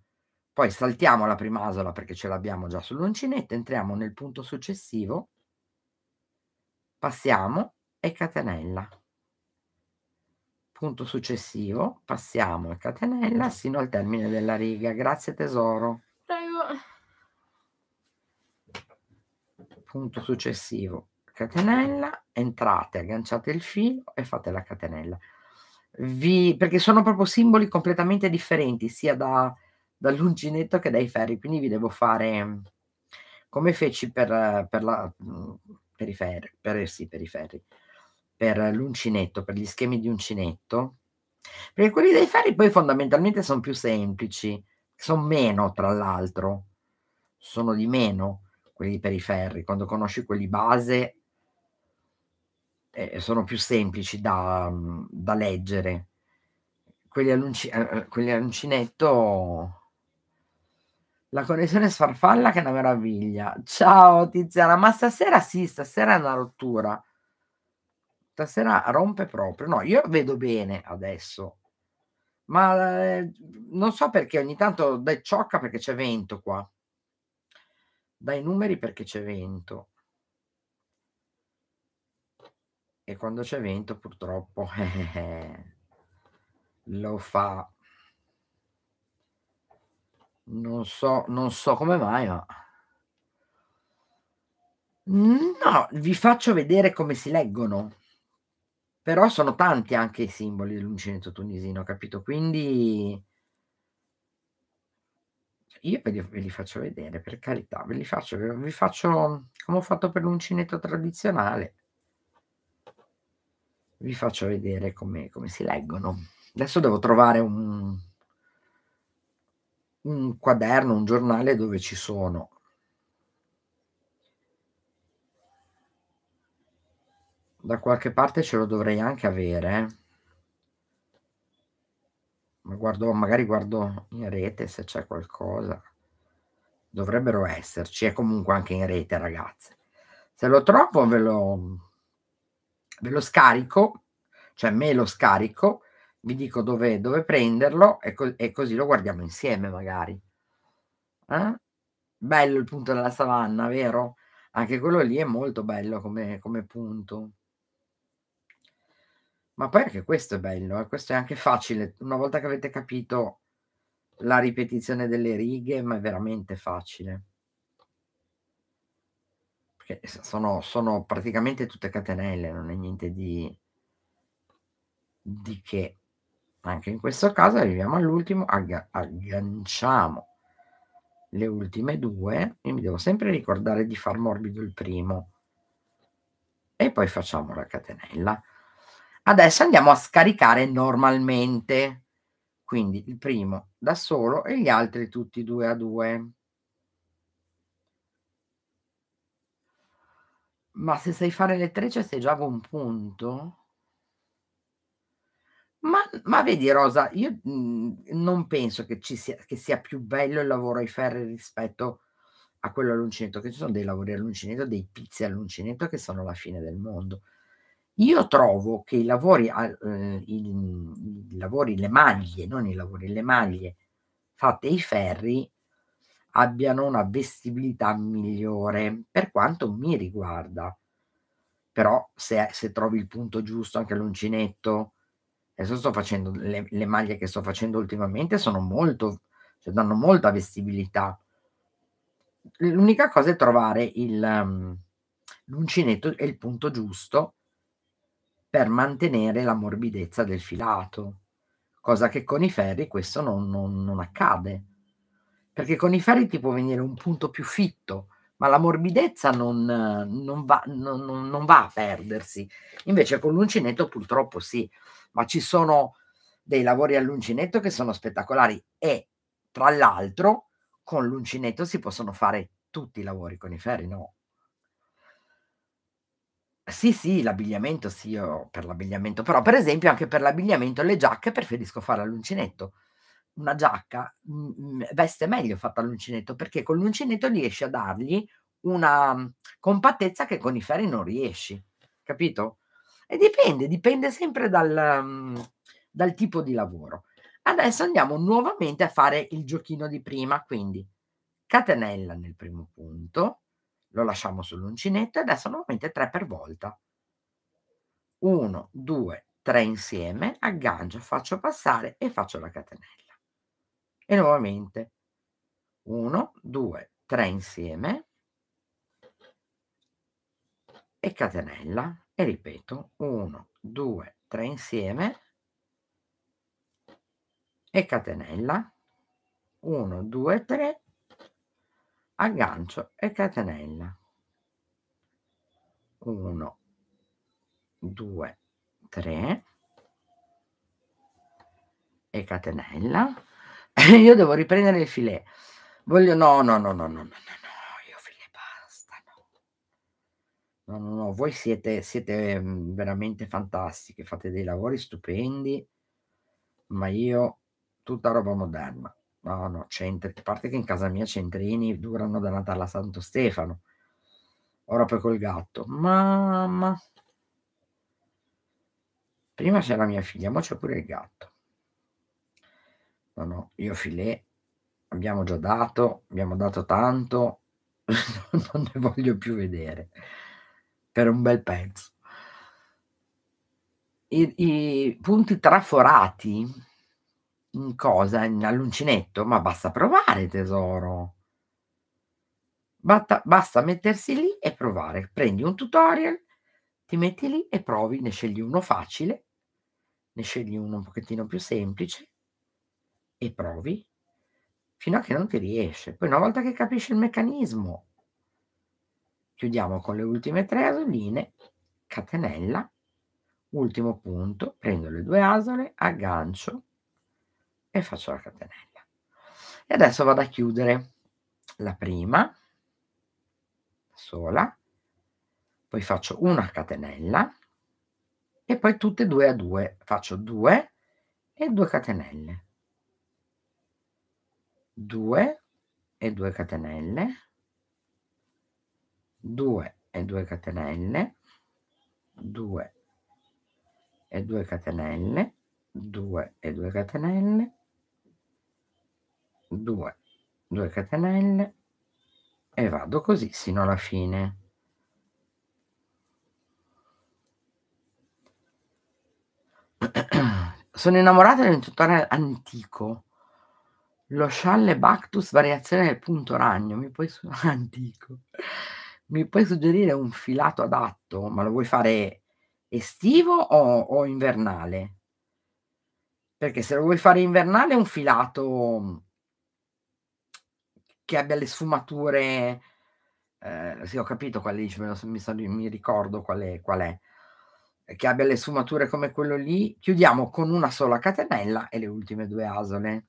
poi saltiamo la prima asola perché ce l'abbiamo già sull'uncinetto, entriamo nel punto successivo, passiamo e catenella. Punto successivo, passiamo e catenella sino al termine della riga. Grazie tesoro. Prego. Punto successivo, catenella, entrate, agganciate il filo e fate la catenella. Vi, perché sono proprio simboli completamente differenti sia da dall'uncinetto che dai ferri, quindi vi devo fare mm, come feci per, per, la, mm, per i ferri, per, eh, sì, per i ferri, per l'uncinetto, per gli schemi di uncinetto, perché quelli dei ferri poi fondamentalmente sono più semplici, sono meno tra l'altro, sono di meno quelli per i ferri, quando conosci quelli base eh, sono più semplici da, mm, da leggere, quelli, eh, eh, quelli all'uncinetto la connessione sfarfalla che è una meraviglia. Ciao Tiziana, ma stasera sì, stasera è una rottura. Stasera rompe proprio. No, io vedo bene adesso. Ma eh, non so perché ogni tanto dai ciocca perché c'è vento qua. Dai numeri perché c'è vento. E quando c'è vento purtroppo eh, lo fa. Non so, non so come mai, ma... No, vi faccio vedere come si leggono. Però sono tanti anche i simboli dell'uncinetto tunisino, capito? Quindi io ve li, ve li, faccio vedere, per carità, ve li faccio, vi faccio come ho fatto per l'uncinetto tradizionale. Vi faccio vedere come, come si leggono. Adesso devo trovare un, un quaderno, un giornale dove ci sono da qualche parte ce lo dovrei anche avere. Eh. Ma guardo, magari guardo in rete se c'è qualcosa. Dovrebbero esserci, è comunque anche in rete, ragazze. Se lo trovo ve lo, ve lo scarico, cioè me lo scarico vi dico dove, dove prenderlo e, co e, così lo guardiamo insieme magari. Eh? Bello il punto della savanna, vero? Anche quello lì è molto bello come, come punto. Ma poi anche questo è bello, eh? questo è anche facile. Una volta che avete capito la ripetizione delle righe, ma è veramente facile. Perché sono, sono praticamente tutte catenelle, non è niente di, di che. Anche in questo caso arriviamo all'ultimo, agga- agganciamo le ultime due, io mi devo sempre ricordare di far morbido il primo e poi facciamo la catenella. Adesso andiamo a scaricare normalmente, quindi il primo da solo e gli altri tutti due a due. Ma se sai fare le trecce sei già a un punto? Ma, ma vedi Rosa, io mh, mhmm, non penso che, ci sia, che sia più bello il lavoro ai ferri rispetto a quello all'uncinetto, che ci sono dei lavori all'uncinetto, dei pizzi all'uncinetto che sono la fine del mondo. Io trovo che i lavori, eh, i, i lavori, le maglie, non i lavori, le maglie fatte ai ferri abbiano una vestibilità migliore per quanto mi riguarda. Però se, se trovi il punto giusto anche all'uncinetto, adesso sto facendo le, le, maglie che sto facendo ultimamente sono molto cioè danno molta vestibilità l'unica cosa è trovare il, um, l'uncinetto e il punto giusto per mantenere la morbidezza del filato cosa che con i ferri questo non, non, non accade perché con i ferri ti può venire un punto più fitto ma la morbidezza non, non, va, non, non va, a perdersi. Invece con l'uncinetto purtroppo sì, ma ci sono dei lavori all'uncinetto che sono spettacolari e tra l'altro con l'uncinetto si possono fare tutti i lavori, con i ferri no. Sì, sì, l'abbigliamento, sì, io per l'abbigliamento, però per esempio anche per l'abbigliamento le giacche preferisco fare all'uncinetto una giacca mm, mm, veste meglio fatta all'uncinetto perché con l'uncinetto riesci a dargli una mm, compattezza che con i ferri non riesci, capito? E dipende, dipende sempre dal, dal tipo di lavoro. Adesso andiamo nuovamente a fare il giochino di prima, quindi catenella nel primo punto, lo lasciamo sull'uncinetto e adesso nuovamente tre per volta. Uno, due, tre insieme, aggancio, faccio passare e faccio la catenella e nuovamente 1, 2, 3 insieme e catenella e ripeto 1, 2, 3 insieme e catenella 1, 2, 3 aggancio e catenella 1, 2, 3 e catenella io devo riprendere il filet. Voglio, no, no, no, no, no, no, no, no, io filet pasta, no. No, no, no, voi siete, siete mm, veramente fantastiche, fate dei lavori stupendi, ma io, tutta roba moderna. No, no, centri, a parte che in casa mia centrini durano da Natale a Santo Stefano. Ora poi col gatto. Mamma. Prima c'era mia figlia, ma c'è pure il gatto no, no, io filè, abbiamo già dato, abbiamo dato tanto, non ne voglio più vedere, per un bel pezzo. I, i punti traforati in cosa? In all'uncinetto? Ma basta provare, tesoro. Basta, basta mettersi lì e provare. Prendi un tutorial, ti metti lì e provi, ne scegli uno facile, ne scegli uno un pochettino più semplice e provi fino a che non ti riesce. Poi una volta che capisci il meccanismo, chiudiamo con le ultime tre asoline, catenella, ultimo punto, prendo le due asole, aggancio e faccio la catenella. E adesso vado a chiudere la prima sola, poi faccio una catenella e poi tutte e due a due, faccio due e due catenelle 2 e 2 catenelle, 2 e 2 catenelle, 2 e 2 catenelle, 2 e 2 catenelle, 2, 2 catenelle e vado così sino alla fine. Sono innamorata di un tutore antico lo scialle Bactus, variazione del punto ragno, mi puoi, antico. mi puoi suggerire un filato adatto, ma lo vuoi fare estivo o, o invernale? Perché se lo vuoi fare invernale è un filato che abbia le sfumature. Eh, sì, ho capito quale dice, me lo, mi, so, mi, ricordo qual è, qual è. Che abbia le sfumature come quello lì. Chiudiamo con una sola catenella e le ultime due asole.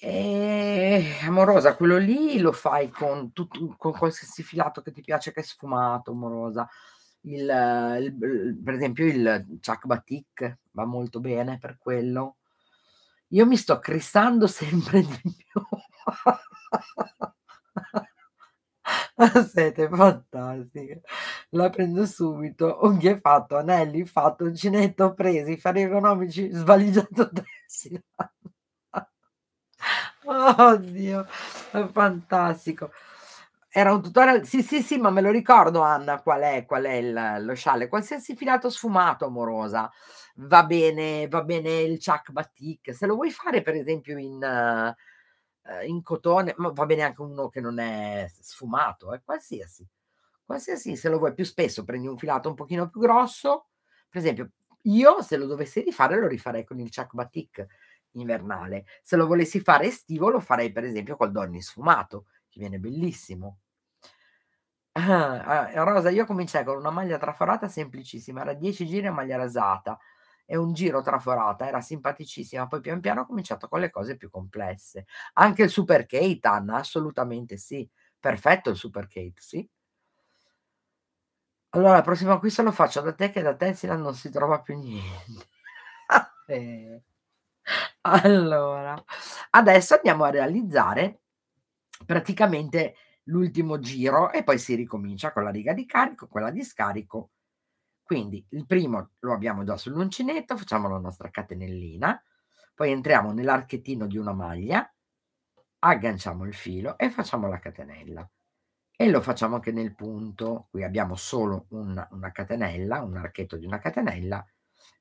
E eh, amorosa, quello lì lo fai con, tutto, con qualsiasi filato che ti piace che è sfumato, amorosa. Il, il, per esempio il Chuck Batik va molto bene per quello. Io mi sto crissando sempre di più. Siete fantastiche. La prendo subito. Unghie fatto, anelli fatto, uncinetto presi, fari economici, svaligiato tessila. Oddio, è fantastico. Era un tutorial, sì sì sì, ma me lo ricordo Anna qual è, qual è il, lo scialle, qualsiasi filato sfumato amorosa, va bene, va bene il chuck batik, se lo vuoi fare per esempio in, uh, in cotone, ma va bene anche uno che non è sfumato, eh, qualsiasi, qualsiasi, se lo vuoi più spesso prendi un filato un pochino più grosso, per esempio io se lo dovessi rifare lo rifarei con il chuck batik, invernale. Se lo volessi fare estivo, lo farei per esempio col Donny sfumato, che viene bellissimo. Ah, ah, Rosa, io cominciai con una maglia traforata semplicissima, era 10 giri a maglia rasata e un giro traforata, era simpaticissima, poi pian piano ho cominciato con le cose più complesse. Anche il Super Kate, Anna, assolutamente sì, perfetto il Super Kate, sì. Allora, il prossimo acquisto lo faccio da te che da Tensila non si trova più niente. Eh. Allora, adesso andiamo a realizzare praticamente l'ultimo giro e poi si ricomincia con la riga di carico, quella di scarico. Quindi il primo lo abbiamo già sull'uncinetto, facciamo la nostra catenellina, poi entriamo nell'archettino di una maglia, agganciamo il filo e facciamo la catenella. E lo facciamo anche nel punto, qui abbiamo solo una, una catenella, un archetto di una catenella,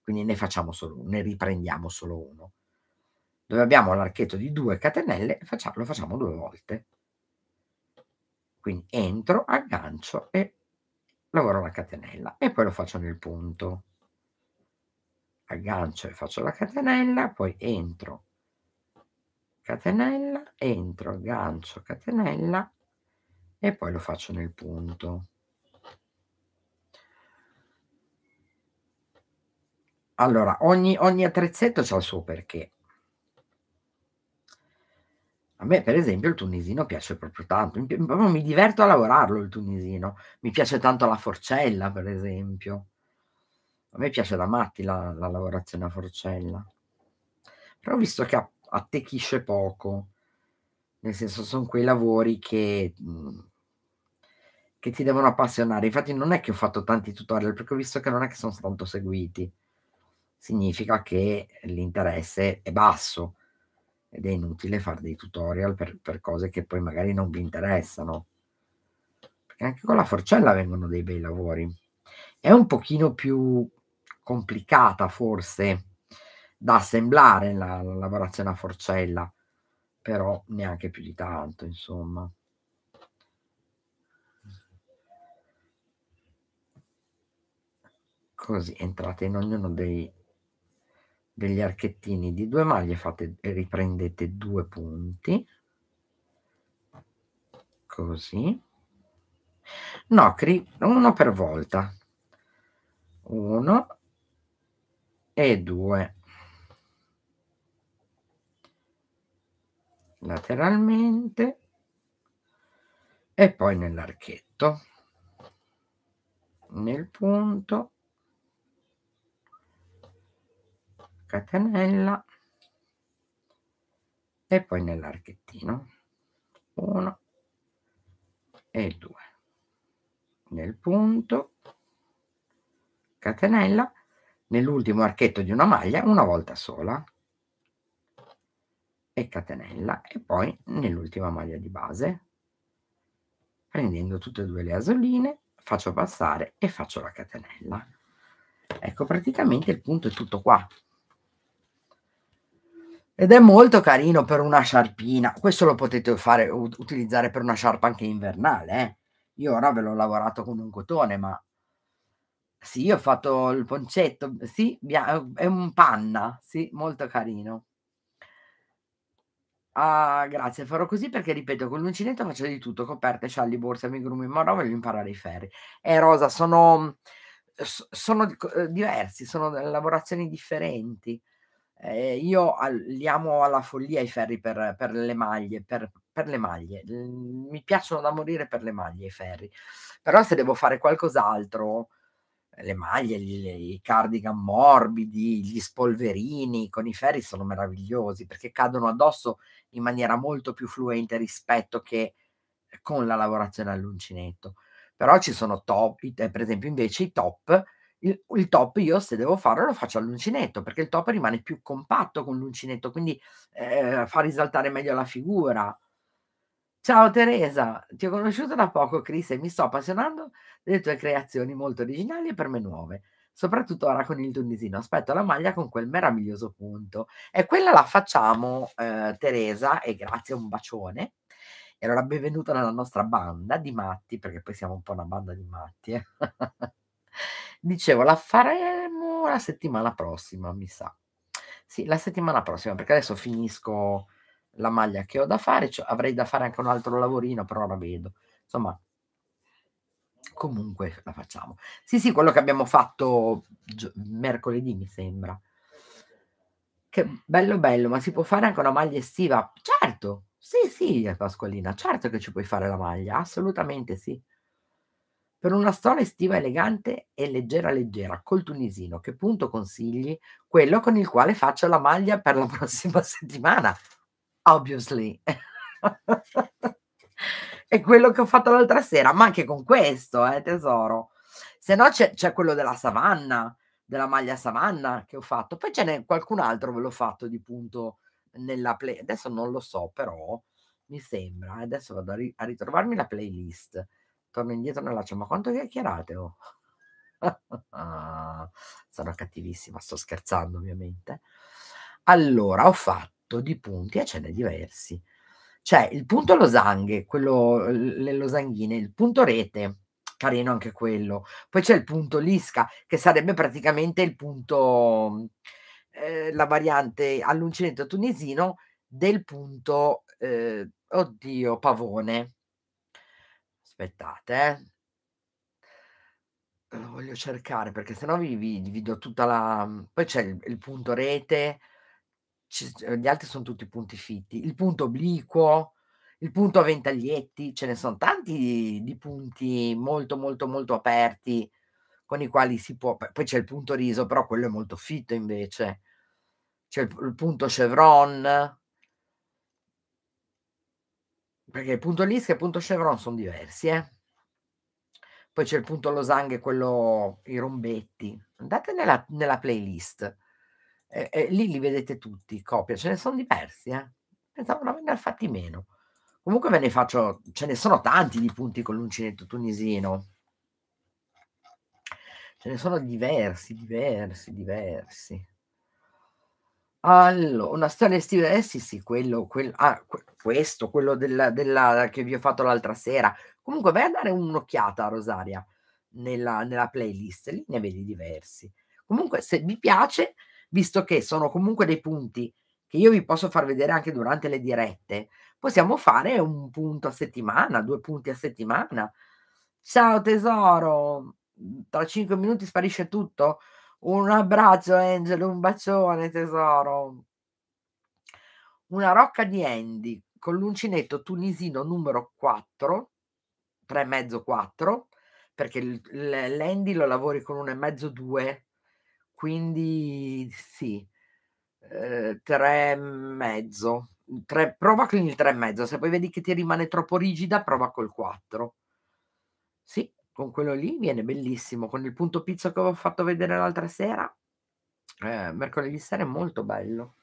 quindi ne facciamo solo uno, ne riprendiamo solo uno. Dove abbiamo l'archetto di due catenelle, lo facciamo due volte. Quindi entro, aggancio e lavoro la catenella e poi lo faccio nel punto. Aggancio e faccio la catenella, poi entro, catenella, entro, aggancio, catenella e poi lo faccio nel punto. Allora, ogni, ogni attrezzetto ha il suo perché. A me, per esempio, il tunisino piace proprio tanto. Mi, proprio mi diverto a lavorarlo il tunisino. Mi piace tanto la forcella, per esempio. A me piace da matti la, la lavorazione a forcella. Però visto che attecchisce poco, nel senso sono quei lavori che, che ti devono appassionare. Infatti non è che ho fatto tanti tutorial, perché ho visto che non è che sono tanto seguiti significa che l'interesse è basso ed è inutile fare dei tutorial per, per cose che poi magari non vi interessano. Perché anche con la forcella vengono dei bei lavori. È un pochino più complicata forse da assemblare la, la lavorazione a forcella, però neanche più di tanto, insomma. così entrate in ognuno dei degli archettini di due maglie fate e riprendete due punti così no uno per volta uno e due lateralmente e poi nell'archetto nel punto catenella e poi nell'archettino 1 e 2 nel punto catenella nell'ultimo archetto di una maglia una volta sola e catenella e poi nell'ultima maglia di base prendendo tutte e due le asoline faccio passare e faccio la catenella ecco praticamente il punto è tutto qua ed è molto carino per una sciarpina. Questo lo potete fare, utilizzare per una sciarpa anche invernale. Eh? Io ora ve l'ho lavorato con un cotone, ma sì, ho fatto il poncetto. Sì, è un panna. Sì, molto carino. Ah, grazie, farò così perché ripeto, con l'uncinetto faccio di tutto, coperte, scialli, borse, amigurumi, ma no, voglio imparare i ferri. Eh, Rosa, sono, sono diversi, sono lavorazioni differenti. Eh, io li amo alla follia i ferri per, per le maglie, per, per, le maglie. Mi piacciono da morire per le maglie i ferri. Però se devo fare qualcos'altro, eh, le maglie, le, i cardigan morbidi, gli spolverini con i ferri sono meravigliosi perché cadono addosso in maniera molto più fluente rispetto che con la lavorazione all'uncinetto. Però ci sono top, per esempio invece i top il, il, top io se devo farlo lo faccio all'uncinetto perché il top rimane più compatto con l'uncinetto quindi eh, fa risaltare meglio la figura ciao Teresa ti ho conosciuto da poco Chris e mi sto appassionando delle tue creazioni molto originali e per me nuove soprattutto ora con il tunisino aspetto la maglia con quel meraviglioso punto e quella la facciamo eh, Teresa e grazie un bacione e allora benvenuta nella nostra banda di matti perché poi siamo un po' una banda di matti eh. Dicevo, la faremo la settimana prossima, mi sa. Sì, la settimana prossima, perché adesso finisco la maglia che ho da fare, cioè, avrei da fare anche un altro lavorino, però la vedo. Insomma, comunque la facciamo. Sì, sì, quello che abbiamo fatto mercoledì, mi sembra. Che bello, bello, ma si può fare anche una maglia estiva? Certo, sì, sì, Pasqualina, certo che ci puoi fare la maglia, assolutamente sì per una storia estiva elegante e leggera leggera col tunisino che punto consigli quello con il quale faccio la maglia per la prossima settimana obviously è quello che ho fatto l'altra sera ma anche con questo eh tesoro se no c'è, c'è quello della savanna della maglia savanna che ho fatto poi ce n'è qualcun altro ve l'ho fatto di punto nella play adesso non lo so però mi sembra eh, adesso vado a, ri- a ritrovarmi la playlist torno indietro nella cioè, ma quanto chiacchierate? Oh? Ah, sono cattivissima, sto scherzando ovviamente. Allora, ho fatto di punti e ce ne diversi. C'è cioè, il punto losanghe, quello, le losanghine, il punto rete, carino anche quello. Poi c'è il punto lisca, che sarebbe praticamente il punto, eh, la variante all'uncinetto tunisino del punto, eh, oddio, pavone Aspettate, eh. Lo voglio cercare perché sennò vi, vi, vi do tutta la... Mm, poi c'è il, il punto rete, eh, gli altri sono tutti punti fitti. Il punto obliquo, il punto a ventaglietti, ce ne sono tanti di punti molto molto molto aperti con i quali si può... Poi c'è il punto riso, però quello è molto fitto invece. C'è il, il punto chevron, perché il punto Lisk e punto Chevron sono diversi, eh? Poi c'è il punto Losange quello i rombetti. Andate nella, nella playlist. Eh, eh, lì li vedete tutti, copia, ce ne sono diversi, eh? Pensavo non averne fatti meno. Comunque ve ne faccio, ce ne sono tanti di punti con l'uncinetto tunisino. Ce ne sono diversi, diversi, diversi. Allora, una storia estiva, eh sì sì, quello, quello ah, que- questo, quello della, della, che vi ho fatto l'altra sera. Comunque vai a dare un'occhiata a Rosaria nella, nella playlist, lì ne vedi diversi. Comunque se vi piace, visto che sono comunque dei punti che io vi posso far vedere anche durante le dirette, possiamo fare un punto a settimana, due punti a settimana. Ciao tesoro, tra cinque minuti sparisce tutto? Un abbraccio Angelo, un bacione tesoro. Una rocca di Andy con l'uncinetto tunisino numero 4, mezzo 4, perché l'Andy lo lavori con e mezzo 2, quindi sì, eh, mezzo. Tre, prova con il mezzo, se poi vedi che ti rimane troppo rigida, prova col 4. Sì, con quello lì viene bellissimo, con il punto pizzo che ho fatto vedere l'altra sera, eh, mercoledì sera è molto bello.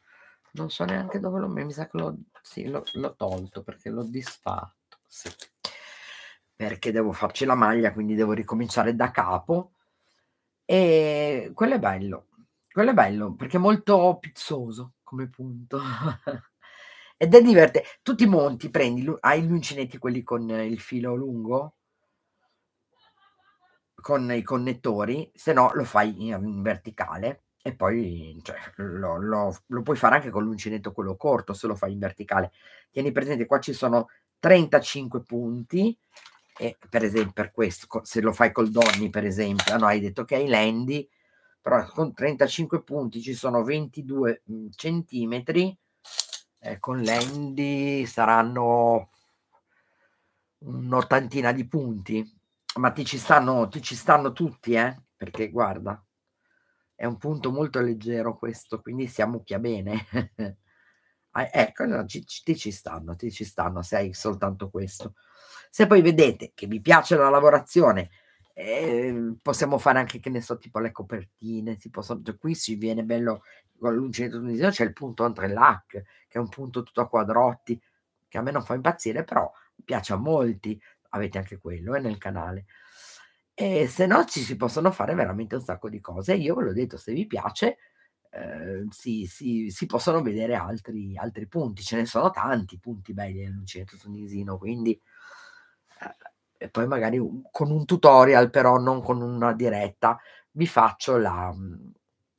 Non so neanche dove l'ho messo, mi sa che l'ho, sì, l'ho, l'ho tolto perché l'ho disfatto, sì. Perché devo farci la maglia, quindi devo ricominciare da capo. E quello è bello, quello è bello perché è molto pizzoso come punto. Ed è divertente. Tu ti monti, prendi, hai gli uncinetti quelli con il filo lungo? con i connettori, se no lo fai in, in verticale e poi cioè, lo, lo, lo, puoi fare anche con l'uncinetto quello corto se lo fai in verticale. Tieni presente, qua ci sono 35 punti e per esempio per questo, se lo fai col Donny per esempio, eh, no, hai detto che hai l'Andy, però con 35 punti ci sono 22 mm, centimetri, eh, con l'Andy saranno un'ottantina di punti ma ti ci stanno, ti ci stanno tutti, eh? Perché guarda, è un punto molto leggero questo, quindi si ammucchia bene. ah, ecco, no, ci, ti ci stanno, ti ci stanno, se hai soltanto questo. Se poi vedete che vi piace la lavorazione, eh, possiamo fare anche, che ne so, tipo le copertine, si possono, cioè, qui si viene bello con l'uncinetto di tunisino, c'è il punto entrelac, che è un punto tutto a quadrotti, che a me non fa impazzire, però piace a molti avete anche quello eh, nel canale. E eh, se no ci si possono fare veramente un sacco di cose. Io ve l'ho detto, se vi piace, eh, si, si, si, possono vedere altri, altri, punti. Ce ne sono tanti punti belli nell'uncinetto tunisino, quindi... Eh, e poi magari con un tutorial, però non con una diretta, vi faccio la, mm,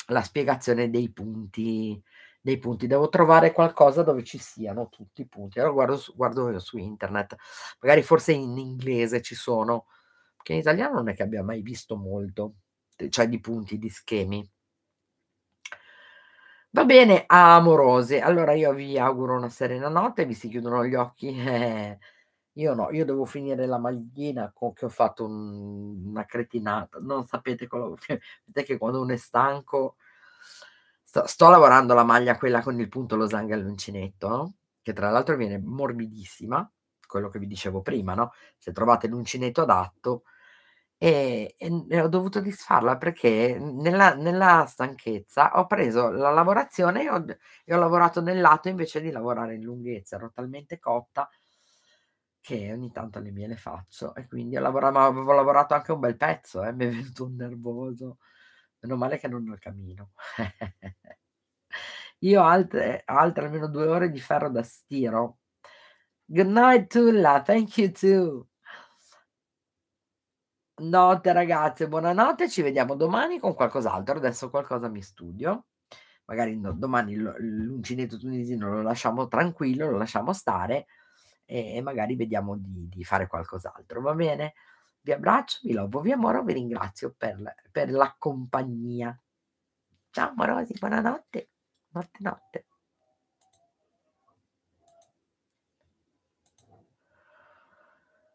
la spiegazione dei punti dei punti. Devo trovare qualcosa dove ci siano tutti i punti. Allora guardo su, guardo io su internet, magari forse in inglese ci sono, perché in italiano non è che abbia mai visto molto, cioè di punti, di schemi. Va bene, amorose. Allora io vi auguro una serena notte, vi si chiudono gli occhi. Eh, io no, io devo finire la maglina con, che ho fatto un, una cretinata. Non sapete quello, sapete che quando uno è stanco Sto, sto lavorando la maglia quella con il punto losanga all'uncinetto, no? che tra l'altro viene morbidissima, quello che vi dicevo prima, no? Se trovate l'uncinetto adatto, e, e, ho dovuto disfarla perché nella, nella stanchezza ho preso la lavorazione e ho, e ho, lavorato nel lato invece di lavorare in lunghezza, ero talmente cotta che ogni tanto le mie le faccio e quindi ho lavorato, ma avevo lavorato anche un bel pezzo, eh, mi è venuto un nervoso. Meno male che non ho il camino. Io altre, altre almeno due ore di ferro da stiro. Good night, Tulla. Thank you too. Notte ragazze, buonanotte, ci vediamo domani con qualcos'altro, adesso qualcosa mi studio, magari no, domani l'uncinetto tunisino lo lasciamo tranquillo, lo lasciamo stare e magari vediamo di, di fare qualcos'altro, va bene? Vi abbraccio, vi lovo, vi amoro, vi ringrazio per, per la compagnia. Ciao amorosi, buonanotte, notte notte.